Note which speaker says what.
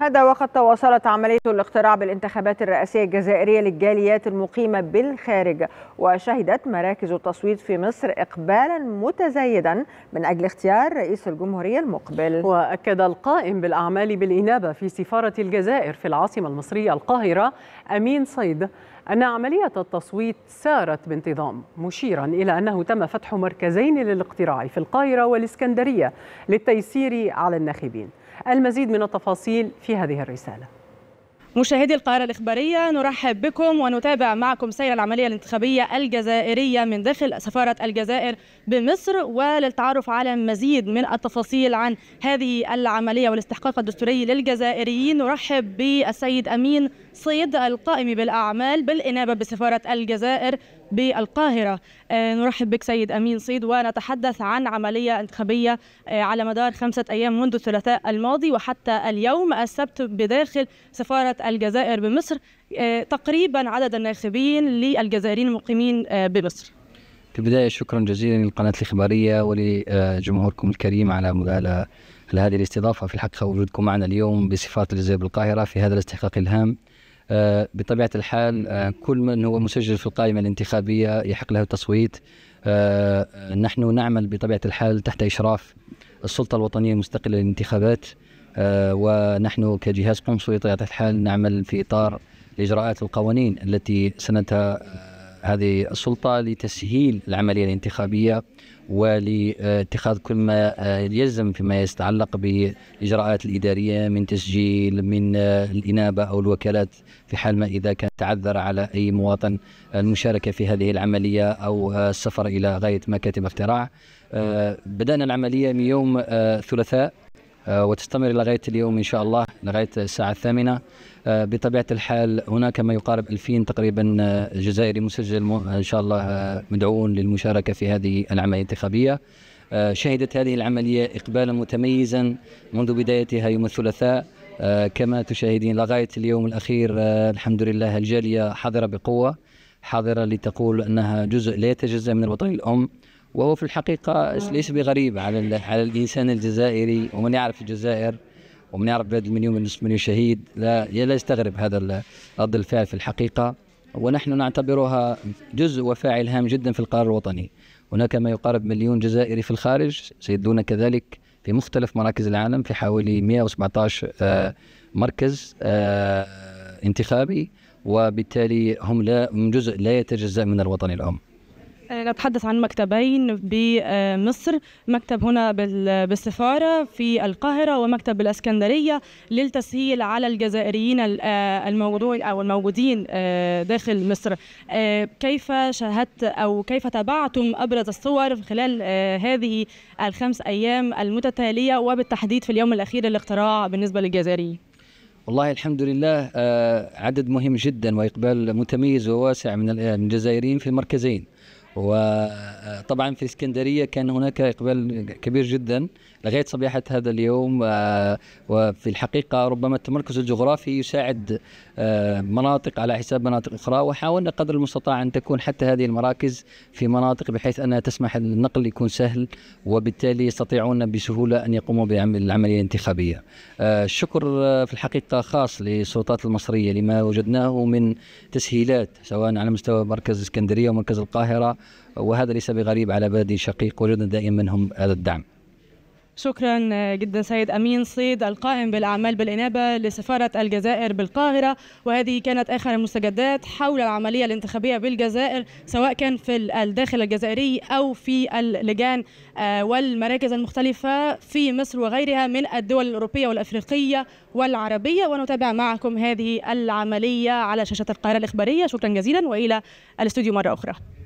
Speaker 1: هذا وقد تواصلت عملية الاقتراع بالانتخابات الرئاسية الجزائرية للجاليات المقيمة بالخارج وشهدت مراكز التصويت في مصر إقبالا متزايدا من أجل اختيار رئيس الجمهورية المقبل وأكد القائم بالأعمال بالإنابة في سفارة الجزائر في العاصمة المصرية القاهرة أمين صيد أن عملية التصويت سارت بانتظام مشيرا إلى أنه تم فتح مركزين للاقتراع في القاهرة والإسكندرية للتيسير على الناخبين المزيد من التفاصيل في هذه الرساله مشاهدي القاهرة الإخبارية نرحب بكم ونتابع معكم سير العملية الانتخابية الجزائرية من داخل سفارة الجزائر بمصر وللتعرف على مزيد من التفاصيل عن هذه العملية والاستحقاق الدستوري للجزائريين نرحب بالسيد أمين صيد القائم بالأعمال بالإنابة بسفارة الجزائر بالقاهرة آه، نرحب بك سيد أمين صيد ونتحدث عن عملية انتخابية آه، على مدار خمسة أيام منذ الثلاثاء الماضي وحتى اليوم السبت بداخل سفارة الجزائر بمصر آه، تقريبا عدد الناخبين للجزائريين المقيمين آه، بمصر
Speaker 2: في البداية شكرا جزيلا للقناة الإخبارية ولجمهوركم الكريم على على هذه الاستضافة في الحقيقة وجودكم معنا اليوم بسفارة الجزائر بالقاهرة في هذا الاستحقاق الهام آه، بطبيعة الحال كل من هو مسجل في القائمة الانتخابية يحق له التصويت نحن نعمل بطبيعة الحال تحت إشراف السلطة الوطنية المستقلة للانتخابات آه، ونحن كجهاز قنصلي طبيعة الحال نعمل في إطار الإجراءات القوانين التي سنتها آه، هذه السلطة لتسهيل العملية الانتخابية ولاتخاذ كل ما آه، يلزم فيما يتعلق بالإجراءات الإدارية من تسجيل من الإنابة أو الوكالات في حال ما إذا كان تعذر على أي مواطن المشاركة في هذه العملية أو السفر إلى غاية مكاتب اقتراع بدأنا العملية من يوم الثلاثاء آه، وتستمر إلى غاية اليوم إن شاء الله لغاية الساعة الثامنة آه، بطبيعة الحال هناك ما يقارب 2000 تقريبا آه، جزائري مسجل إن شاء الله مدعوون للمشاركة في هذه العملية الانتخابية شهدت هذه العملية إقبالا متميزا منذ بدايتها يوم الثلاثاء كما تشاهدين لغاية اليوم الأخير الحمد لله الجالية حاضرة بقوة حاضرة لتقول أنها جزء لا يتجزأ من الوطن الأم وهو في الحقيقة نعم. ليس بغريب على على الإنسان الجزائري ومن يعرف الجزائر ومن يعرف بلاد المليون ونصف مليون شهيد لا لا يستغرب هذا رد الفعل في الحقيقة ونحن نعتبرها جزء وفاعل هام جدا في القرار الوطني هناك ما يقارب مليون جزائري في الخارج سيدلون كذلك في مختلف مراكز العالم في حوالي 117 آه، مركز آه، انتخابي وبالتالي هم لا جزء لا يتجزأ من الوطن الأم
Speaker 1: نتحدث عن مكتبين بمصر مكتب هنا بالسفارة في القاهرة ومكتب بالإسكندرية للتسهيل على الجزائريين آه، الموجودين أو الموجودين آه، داخل مصر آه، كيف شاهدت أو كيف تابعتم أبرز الصور خلال هذه الخمس أيام المتتالية وبالتحديد في اليوم الأخير الاقتراع بالنسبة للجزائريين
Speaker 2: والله الحمد لله عدد مهم جدا واقبال متميز وواسع من الجزائريين في المركزين وطبعا في الإسكندرية كان هناك إقبال كبير جدا لغاية صبيحه هذا اليوم آه، وفي الحقيقة ربما التمركز الجغرافي يساعد آه، مناطق على حساب مناطق أخرى وحاولنا قدر المستطاع أن تكون حتى هذه المراكز في مناطق بحيث أنها تسمح النقل يكون سهل وبالتالي يستطيعون بسهولة أن يقوموا بالعملية الانتخابية الشكر آه، في الحقيقة خاص للسلطات المصرية لما وجدناه من تسهيلات سواء على مستوى مركز اسكندرية ومركز القاهرة وهذا ليس بغريب على بلدي شقيق وجدنا دائما منهم هذا الدعم
Speaker 1: شكرا جدا سيد امين صيد القائم بالاعمال بالانابه لسفاره الجزائر بالقاهره وهذه كانت اخر المستجدات حول العمليه الانتخابيه بالجزائر سواء كان في الداخل الجزائري او في اللجان آه، والمراكز المختلفه في مصر وغيرها من الدول الاوروبيه والافريقيه والعربيه ونتابع معكم هذه العمليه على شاشه القاهره الاخباريه شكرا جزيلا والى الاستوديو مره اخرى